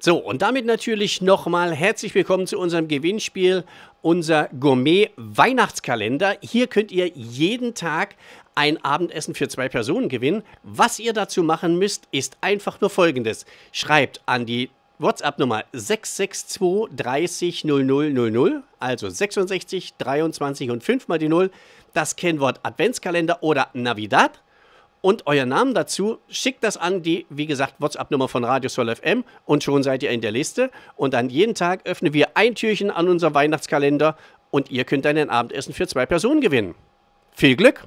So, und damit natürlich nochmal herzlich willkommen zu unserem Gewinnspiel, unser Gourmet-Weihnachtskalender. Hier könnt ihr jeden Tag ein Abendessen für zwei Personen gewinnen. Was ihr dazu machen müsst, ist einfach nur folgendes. Schreibt an die WhatsApp-Nummer 662 30 0000, also 66, 23 und 5 mal die 0, das Kennwort Adventskalender oder Navidad und euren Namen dazu. Schickt das an die, wie gesagt, WhatsApp-Nummer von Radio Soul FM und schon seid ihr in der Liste. Und dann jeden Tag öffnen wir ein Türchen an unserem Weihnachtskalender und ihr könnt dann ein Abendessen für zwei Personen gewinnen. Viel Glück!